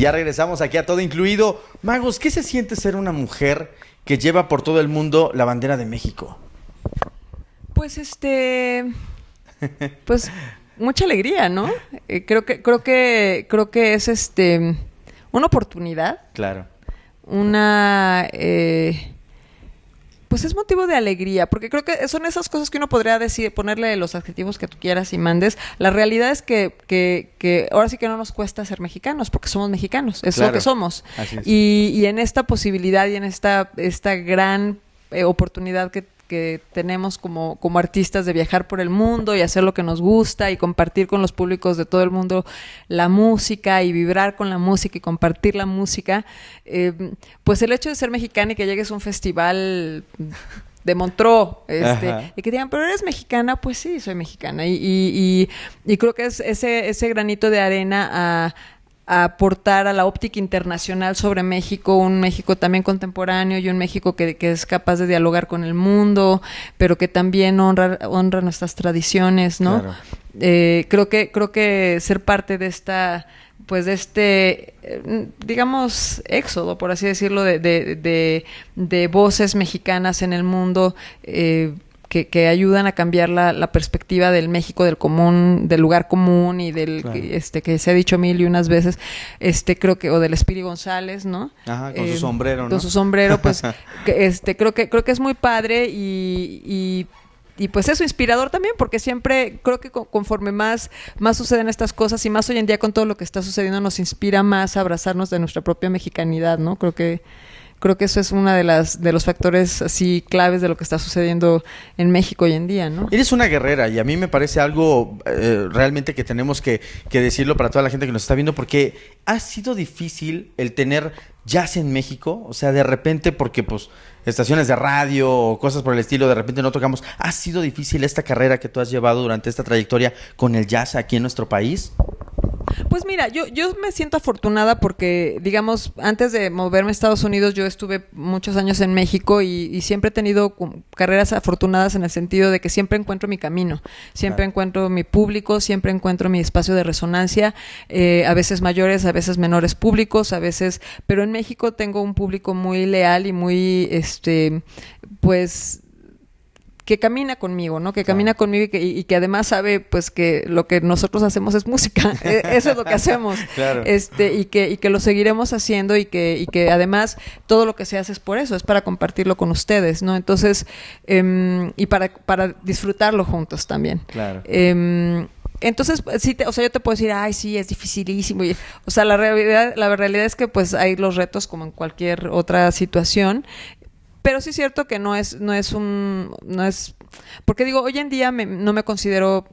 ya regresamos aquí a todo incluido. Magos, ¿qué se siente ser una mujer que lleva por todo el mundo la bandera de México? Pues este. Pues mucha alegría, ¿no? Eh, creo que, creo que, creo que es este una oportunidad. Claro. Una eh, pues es motivo de alegría, porque creo que son esas cosas que uno podría decir, ponerle los adjetivos que tú quieras y mandes. La realidad es que, que, que ahora sí que no nos cuesta ser mexicanos, porque somos mexicanos, es lo que somos. Y, y, en esta posibilidad y en esta, esta gran eh, oportunidad que, que tenemos como, como artistas de viajar por el mundo y hacer lo que nos gusta y compartir con los públicos de todo el mundo la música y vibrar con la música y compartir la música, eh, pues el hecho de ser mexicana y que llegues a un festival de Montreux, este, y que digan, pero eres mexicana, pues sí, soy mexicana. Y, y, y creo que es ese, ese granito de arena a aportar a la óptica internacional sobre México, un México también contemporáneo y un México que, es capaz de dialogar con el mundo, pero que también honra, honra nuestras tradiciones, ¿no? Eh, creo que, creo que ser parte de esta pues de este, eh, digamos, éxodo, por así decirlo, de, voces mexicanas en el mundo, eh, que, ayudan a cambiar la, perspectiva del México, del común, del lugar común y del este que se ha dicho mil y unas veces, este creo que, o del Espíritu González, ¿no? Ajá, con su eh, sombrero, ¿no? Con su sombrero, pues, este, creo que, creo que es muy padre y, pues eso, inspirador también, porque siempre creo que conforme más, más suceden estas cosas y más hoy en día con todo lo que está sucediendo nos inspira más a abrazarnos de nuestra propia mexicanidad, ¿no? Creo que creo que eso es uno de, las, de los factores así claves de lo que está sucediendo en México hoy en día, ¿no? Eres una guerrera y a mí me parece algo eh, realmente que tenemos que, que decirlo para toda la gente que nos está viendo porque ha sido difícil el tener jazz en México, o sea, de repente porque pues estaciones de radio o cosas por el estilo, de repente no tocamos. ¿Ha sido difícil esta carrera que tú has llevado durante esta trayectoria con el jazz aquí en nuestro país? Pues mira, yo, yo me siento afortunada porque, digamos, antes de moverme a Estados Unidos, yo estuve muchos años en México y, siempre he tenido carreras afortunadas en el sentido de que siempre encuentro mi camino, siempre encuentro mi público, siempre encuentro mi espacio de resonancia, eh, a veces mayores, a veces menores públicos, a veces, pero en México tengo un público muy leal y muy, este, pues que camina conmigo, ¿no? Que camina conmigo y que, además sabe, pues, que lo que nosotros hacemos es música. E, eso es lo que hacemos. Este, y que, y que lo seguiremos haciendo y que, y que además todo lo que se hace es por eso, es para compartirlo con ustedes, ¿no? Entonces, em, y para, para disfrutarlo juntos también. Claro. Em, entonces, sí, o sea, yo te puedo decir, ay, sí, es dificilísimo. o sea, la realidad, la realidad es que pues hay los retos como en cualquier otra situación. Pero sí es cierto que no es, no es un, no es, porque digo, hoy en día no me considero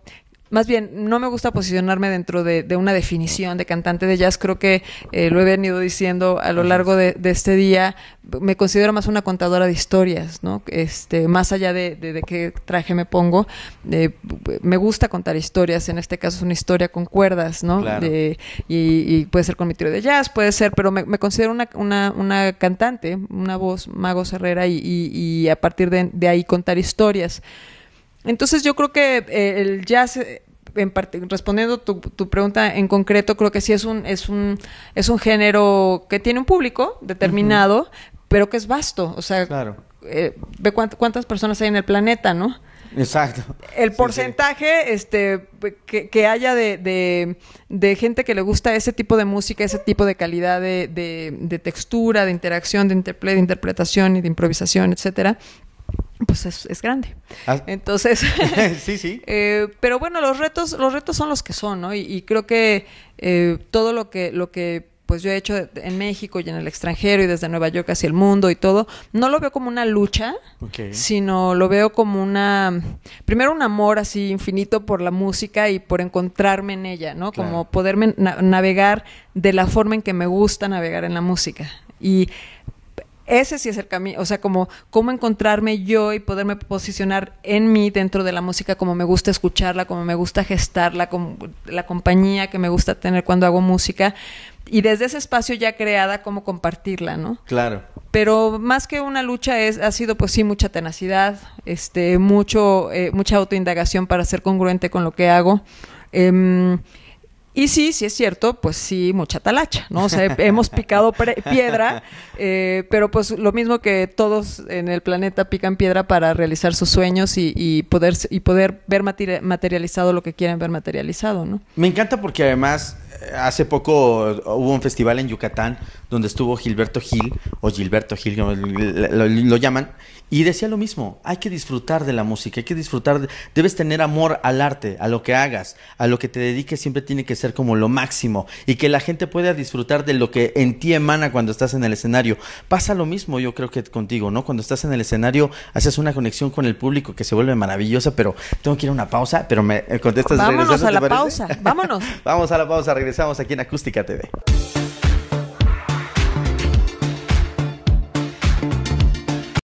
más bien, no me gusta posicionarme dentro de, una definición de cantante de jazz. Creo que eh, lo he venido diciendo a lo largo de, este día. Me considero más una contadora de historias, ¿no? Este, más allá de, qué traje me pongo, eh, me gusta contar historias. En este caso es una historia con cuerdas, ¿no? Y, puede ser con mi tío de jazz, puede ser, pero me, considero una, cantante, una voz, Mago Herrera, y, y a partir de ahí contar historias. Entonces yo creo que eh, el jazz... Eh, respondiendo tu, tu, pregunta en concreto, creo que sí es un, es un, es un género que tiene un público determinado, pero que es vasto. O sea, eh, ve cuántas personas hay en el planeta, ¿no? Exacto. El porcentaje Este, que, haya de, gente que le gusta ese tipo de música, ese tipo de calidad de, de textura, de interacción, de de interpretación y de improvisación, etcétera, pues es, es grande. Ah. Entonces, sí, sí. Eh, pero bueno, los retos, los retos son los que son, ¿no? Y, creo que eh, todo lo que, lo que pues yo he hecho en México y en el extranjero y desde Nueva York hacia el mundo y todo, no lo veo como una lucha, sino lo veo como una, primero un amor así infinito por la música y por encontrarme en ella, ¿no? Como poderme navegar de la forma en que me gusta navegar en la música. Y ese sí es el camino, o sea, como cómo encontrarme yo y poderme posicionar en mí dentro de la música como me gusta escucharla, como me gusta gestarla, como la compañía que me gusta tener cuando hago música y desde ese espacio ya creada cómo compartirla, ¿no? Claro. Pero más que una lucha es ha sido pues sí mucha tenacidad, este mucho eh, mucha autoindagación para ser congruente con lo que hago. Em, y sí, sí es cierto, pues sí, mucha talacha, ¿no? O sea, hemos picado piedra, eh, pero pues lo mismo que todos en el planeta pican piedra para realizar sus sueños y, y poder, y poder ver materializado lo que quieren ver materializado, ¿no? Me encanta porque además hace poco hubo un festival en Yucatán donde estuvo Gilberto Gil, o Gilberto Gil, lo, llaman, y decía lo mismo, hay que disfrutar de la música, hay que disfrutar, debes tener amor al arte, a lo que hagas, a lo que te dediques siempre tiene que ser como lo máximo, y que la gente pueda disfrutar de lo que en ti emana cuando estás en el escenario. Pasa lo mismo yo creo que contigo, ¿no? Cuando estás en el escenario haces una conexión con el público que se vuelve maravillosa, pero tengo que ir a una pausa, pero me eh, contestas. Vámonos a la pausa, vámonos. Vamos a la pausa, regresamos aquí en Acústica TV.